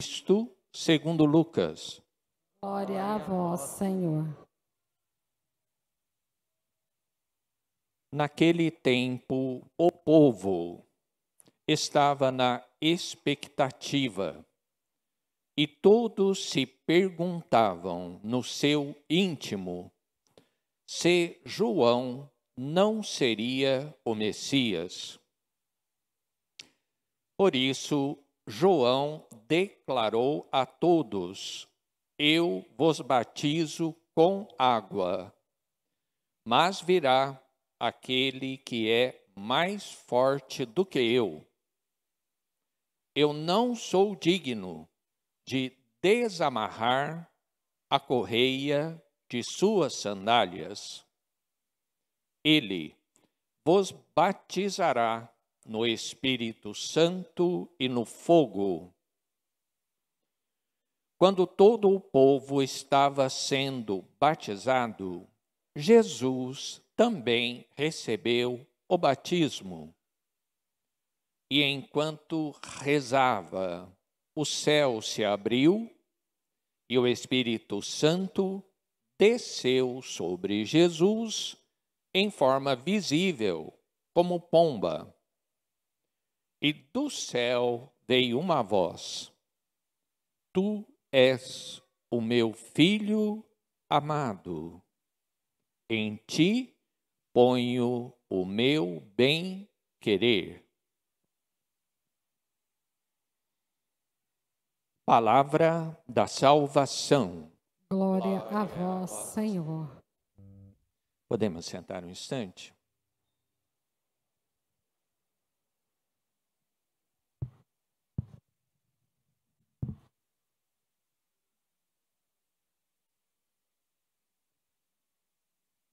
Cristo, segundo Lucas. Glória a vós, Senhor. Naquele tempo, o povo estava na expectativa e todos se perguntavam no seu íntimo se João não seria o Messias. Por isso, João declarou a todos: Eu vos batizo com água, mas virá aquele que é mais forte do que eu. Eu não sou digno de desamarrar a correia de suas sandálias. Ele vos batizará no Espírito Santo e no fogo. Quando todo o povo estava sendo batizado, Jesus também recebeu o batismo. E enquanto rezava, o céu se abriu e o Espírito Santo desceu sobre Jesus em forma visível, como pomba. E do céu dei uma voz: Tu és o meu filho amado, em ti ponho o meu bem-querer. Palavra da salvação. Glória a vós, Senhor. Podemos sentar um instante?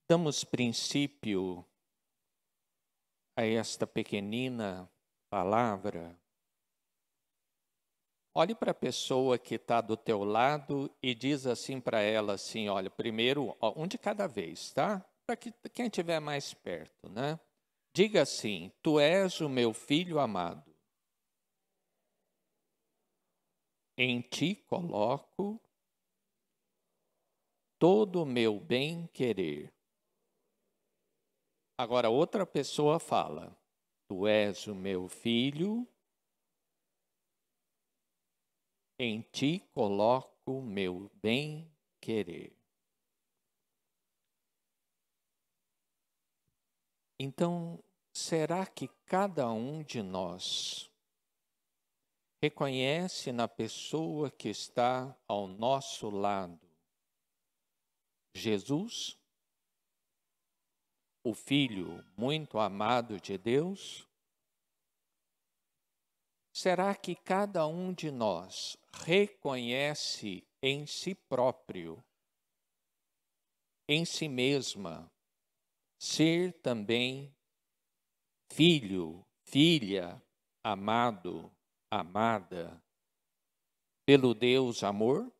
Damos princípio a esta pequenina palavra. Olhe para a pessoa que está do teu lado e diz assim para ela assim, olha, primeiro ó, um de cada vez, tá? Para que, quem estiver mais perto, né? Diga assim: Tu és o meu filho amado. Em ti coloco todo o meu bem-querer. Agora, outra pessoa fala: Tu és o meu filho, em ti coloco meu bem-querer. Então, será que cada um de nós reconhece na pessoa que está ao nosso lado Jesus? o Filho muito amado de Deus? Será que cada um de nós reconhece em si próprio, em si mesma, ser também filho, filha, amado, amada pelo Deus amor?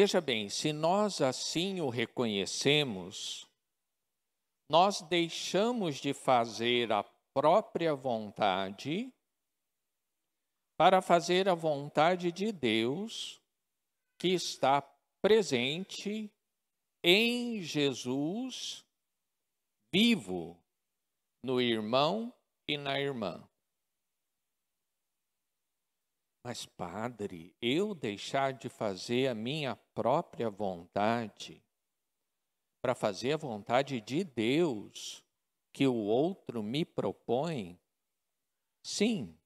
Veja bem, se nós assim o reconhecemos, nós deixamos de fazer a própria vontade para fazer a vontade de Deus que está presente em Jesus, vivo no irmão e na irmã. Mas, padre, eu deixar de fazer a minha própria vontade para fazer a vontade de Deus que o outro me propõe? Sim.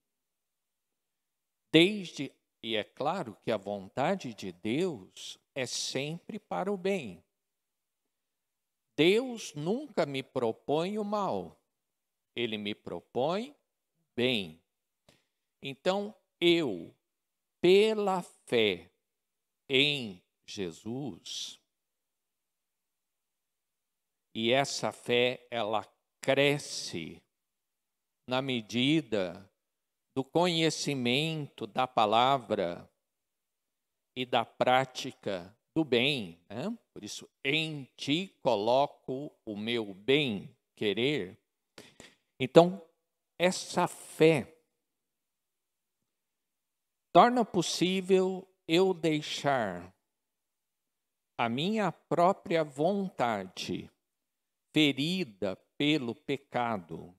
Desde, e é claro que a vontade de Deus é sempre para o bem. Deus nunca me propõe o mal, ele me propõe bem. Então, eu, pela fé em Jesus, e essa fé ela cresce na medida do conhecimento da palavra e da prática do bem. Né? Por isso, em ti coloco o meu bem querer. Então, essa fé torna possível eu deixar a minha própria vontade ferida pelo pecado.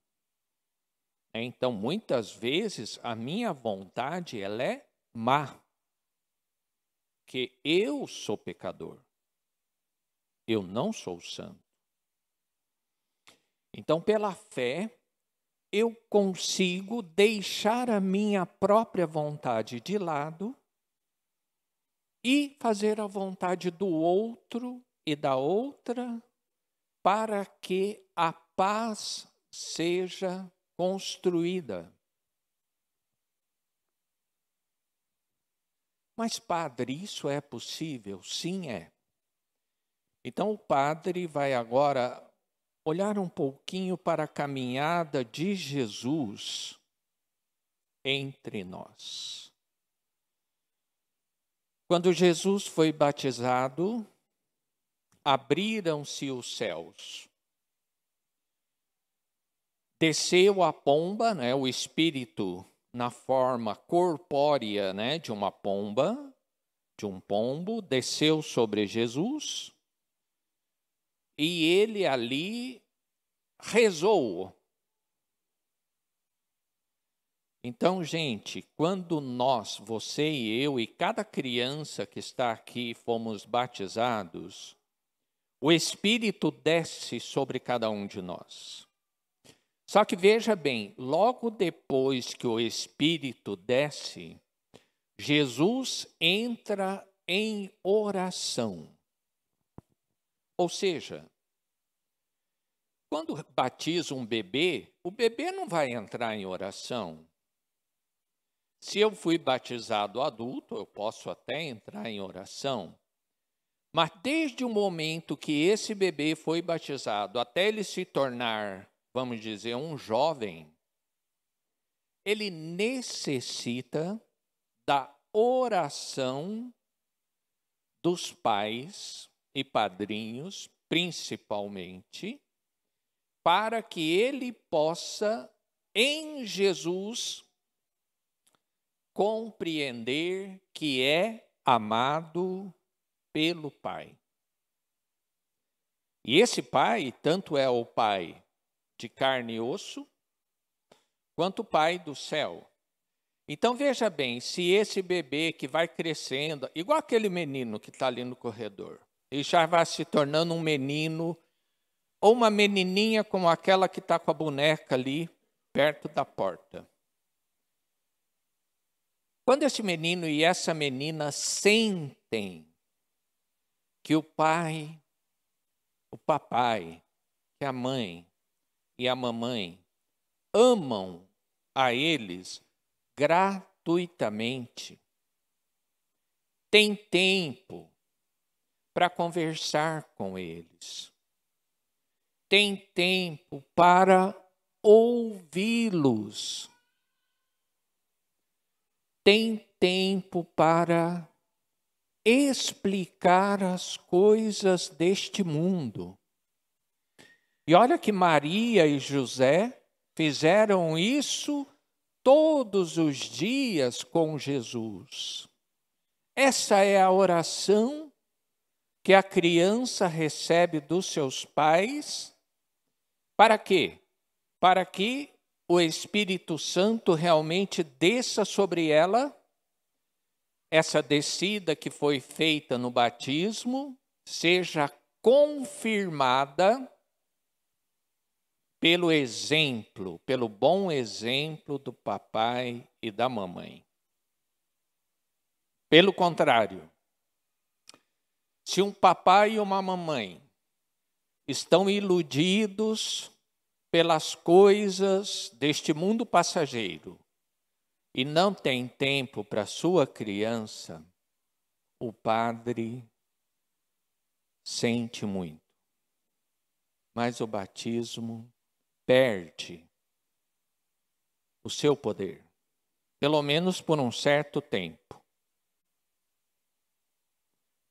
É, então, muitas vezes, a minha vontade ela é má, que eu sou pecador, eu não sou santo. Então, pela fé, eu consigo deixar a minha própria vontade de lado e fazer a vontade do outro e da outra para que a paz seja construída. Mas, padre, isso é possível? Sim, é. Então, o padre vai agora olhar um pouquinho para a caminhada de Jesus entre nós. Quando Jesus foi batizado, abriram-se os céus. Desceu a pomba, né, o espírito na forma corpórea, né, de uma pomba, de um pombo, desceu sobre Jesus. E ele ali rezou. Então, gente, quando nós, você e eu e cada criança que está aqui fomos batizados, o Espírito desce sobre cada um de nós. Só que veja bem, logo depois que o Espírito desce, Jesus entra em oração. Ou seja, quando batiza um bebê, o bebê não vai entrar em oração. Se eu fui batizado adulto, eu posso até entrar em oração. Mas desde o momento que esse bebê foi batizado até ele se tornar, vamos dizer, um jovem, ele necessita da oração dos pais e padrinhos, principalmente, para que ele possa, em Jesus, compreender que é amado pelo Pai. E esse Pai, tanto é o Pai de carne e osso, quanto o Pai do céu. Então veja bem, se esse bebê que vai crescendo, igual aquele menino que está ali no corredor, e já vai se tornando um menino ou uma menininha como aquela que está com a boneca ali perto da porta. Quando esse menino e essa menina sentem que o pai, o papai, que a mãe e a mamãe amam a eles gratuitamente, tem tempo para conversar com eles. Tem tempo para ouvi-los. Tem tempo para explicar as coisas deste mundo. E olha que Maria e José fizeram isso todos os dias com Jesus. Essa é a oração que a criança recebe dos seus pais, para quê? Para que o Espírito Santo realmente desça sobre ela, essa descida que foi feita no batismo seja confirmada pelo exemplo, pelo bom exemplo do papai e da mamãe. Pelo contrário, se um papai e uma mamãe estão iludidos pelas coisas deste mundo passageiro e não tem tempo para sua criança, o padre sente muito. Mas o batismo perde o seu poder, pelo menos por um certo tempo.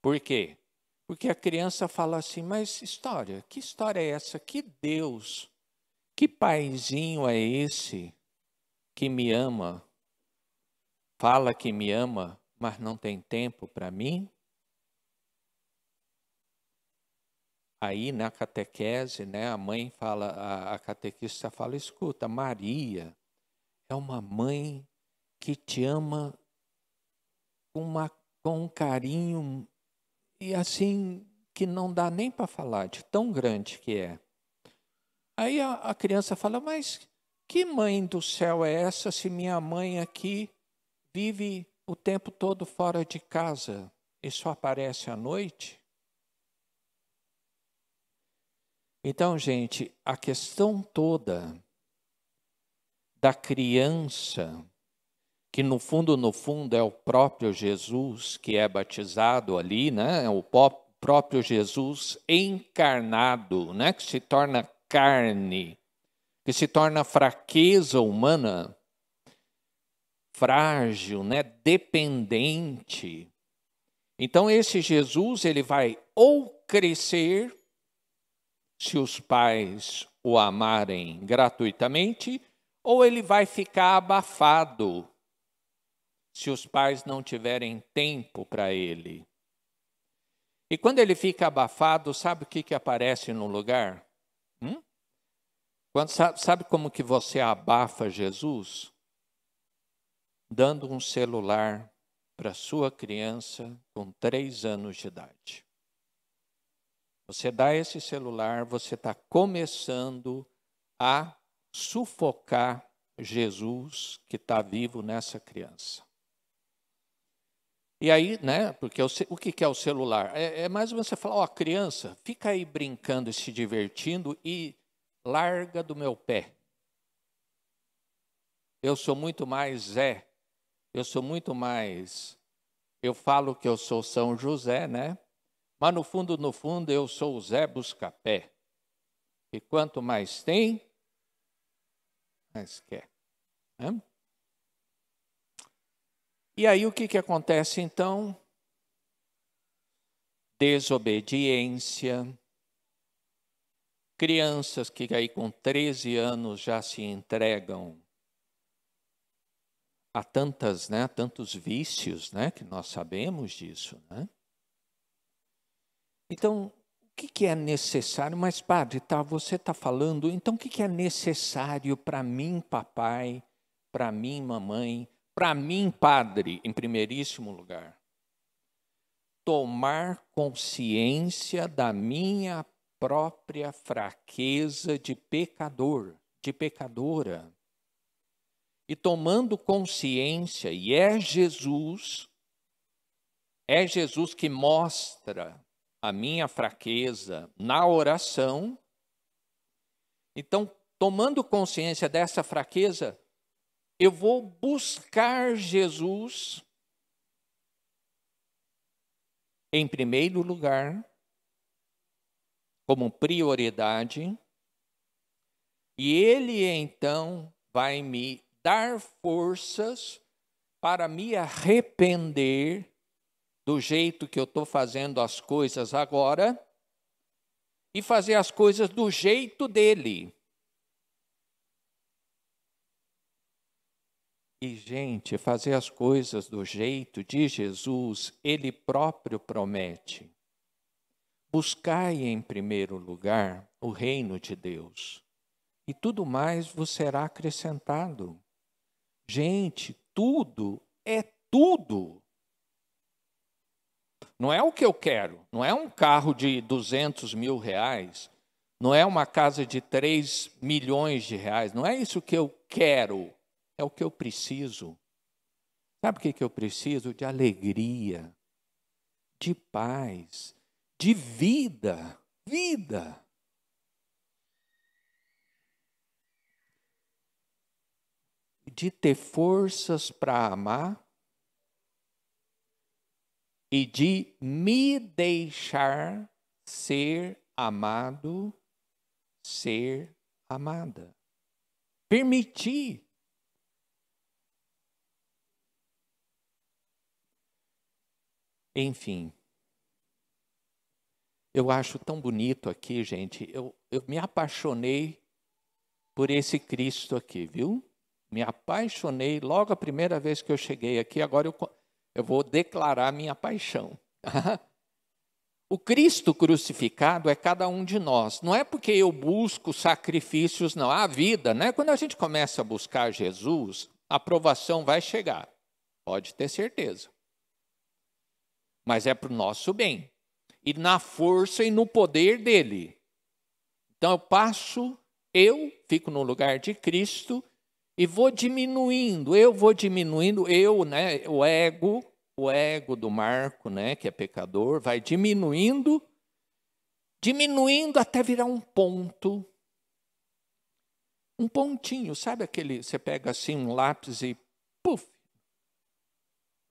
Por quê? Porque a criança fala assim: mas história, que história é essa? Que Deus, que paizinho é esse que me ama? Fala que me ama, mas não tem tempo para mim? Aí na catequese, né, a mãe fala, a, a catequista fala: escuta, Maria é uma mãe que te ama com, uma, com um carinho e assim que não dá nem para falar de tão grande que é. Aí a, a criança fala: Mas que mãe do céu é essa se minha mãe aqui vive o tempo todo fora de casa e só aparece à noite? Então, gente, a questão toda da criança que no fundo, no fundo, é o próprio Jesus que é batizado ali, né? É o próprio Jesus encarnado, né? Que se torna carne, que se torna fraqueza humana, frágil, né? Dependente. Então esse Jesus ele vai ou crescer se os pais o amarem gratuitamente, ou ele vai ficar abafado se os pais não tiverem tempo para ele. E quando ele fica abafado, sabe o que, que aparece no lugar? Hum? Quando, sabe, sabe como que você abafa Jesus? Dando um celular para sua criança com três anos de idade. Você dá esse celular, você está começando a sufocar Jesus que está vivo nessa criança. E aí, né, porque é o, o que, é o celular? É, é mais ou menos você falar, ó, oh, criança, fica aí brincando e se divertindo e larga do meu pé. Eu sou muito mais Zé. eu sou muito mais, eu falo que eu sou São José, né? Mas no fundo, no fundo, eu sou o Zé Buscapé. E quanto mais tem, mais quer. Né? E aí o que, que acontece então? Desobediência. Crianças que aí com 13 anos já se entregam a tantas, né, tantos vícios, né, que nós sabemos disso, né? Então, o que, que é necessário? Mas padre, tá, você está falando. Então, o que, que é necessário para mim, papai, para mim, mamãe, para mim, padre, em primeiríssimo lugar, tomar consciência da minha própria fraqueza de pecador, de pecadora. E tomando consciência, e é Jesus, é Jesus que mostra a minha fraqueza na oração. Então, tomando consciência dessa fraqueza, eu vou buscar Jesus em primeiro lugar, como prioridade, e Ele então vai me dar forças para me arrepender do jeito que eu estou fazendo as coisas agora e fazer as coisas do jeito dele. E, gente, fazer as coisas do jeito de Jesus, ele próprio promete. Buscai em primeiro lugar o reino de Deus, e tudo mais vos será acrescentado. Gente, tudo é tudo. Não é o que eu quero, não é um carro de 200 mil reais, não é uma casa de 3 milhões de reais, não é isso que eu quero. É o que eu preciso. Sabe o que, que eu preciso? De alegria, de paz, de vida. Vida. De ter forças para amar e de me deixar ser amado, ser amada. Permitir Enfim. Eu acho tão bonito aqui, gente. Eu, eu me apaixonei por esse Cristo aqui, viu? Me apaixonei logo a primeira vez que eu cheguei aqui. Agora eu, eu vou declarar minha paixão. O Cristo crucificado é cada um de nós. Não é porque eu busco sacrifícios, não. A vida, né? Quando a gente começa a buscar Jesus, a aprovação vai chegar. Pode ter certeza mas é para o nosso bem e na força e no poder dele. Então eu passo, eu fico no lugar de Cristo e vou diminuindo, eu vou diminuindo, eu, né, o ego, o ego do Marco, né, que é pecador, vai diminuindo, diminuindo até virar um ponto. Um pontinho, sabe aquele, você pega assim um lápis e puf,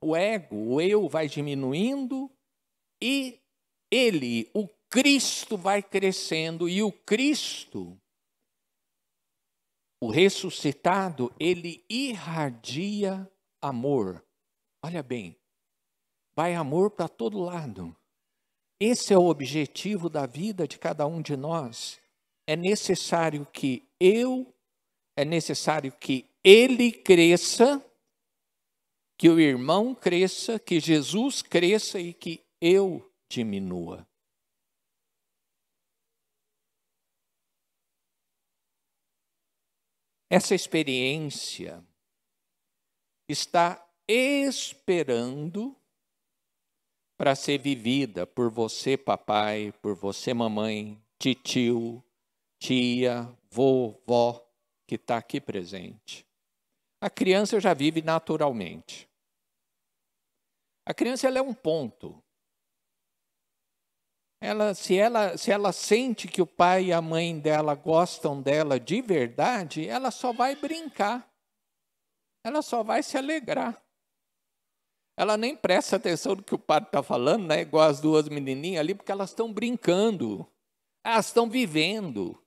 o ego, o eu vai diminuindo e ele, o Cristo, vai crescendo e o Cristo, o ressuscitado, ele irradia amor. Olha bem, vai amor para todo lado. Esse é o objetivo da vida de cada um de nós. É necessário que eu, é necessário que ele cresça que o irmão cresça, que Jesus cresça e que eu diminua. Essa experiência está esperando para ser vivida por você, papai, por você, mamãe, titio, tia, vovó que está aqui presente. A criança já vive naturalmente. A criança ela é um ponto. Ela, se, ela, se ela sente que o pai e a mãe dela gostam dela de verdade, ela só vai brincar. Ela só vai se alegrar. Ela nem presta atenção no que o padre está falando, né? igual as duas menininhas ali, porque elas estão brincando. Elas estão vivendo.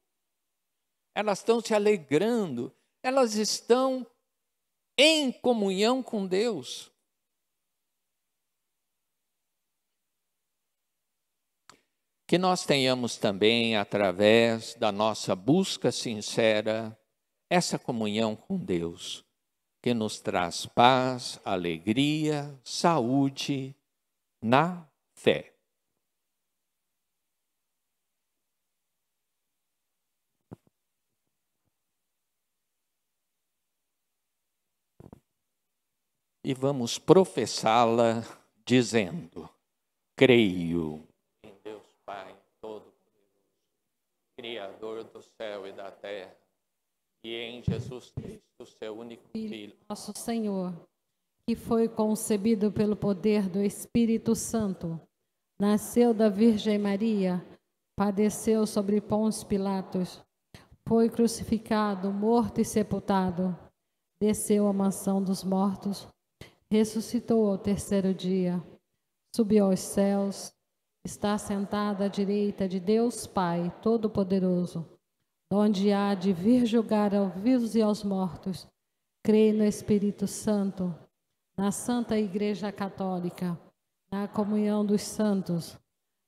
Elas estão se alegrando. Elas estão em comunhão com Deus. Que nós tenhamos também, através da nossa busca sincera, essa comunhão com Deus, que nos traz paz, alegria, saúde na fé. e vamos professá-la dizendo: Creio em Deus Pai todo Criador do céu e da terra, e em Jesus Cristo, seu único Filho, nosso Senhor, que foi concebido pelo poder do Espírito Santo, nasceu da Virgem Maria, padeceu sobre Pons Pilatos, foi crucificado, morto e sepultado, desceu à mansão dos mortos ressuscitou ao terceiro dia, subiu aos céus, está sentada à direita de Deus Pai Todo-Poderoso, onde há de vir julgar aos vivos e aos mortos. Creio no Espírito Santo, na Santa Igreja Católica, na comunhão dos santos,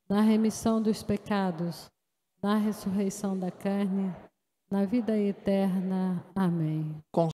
na remissão dos pecados, na ressurreição da carne, na vida eterna. Amém. Com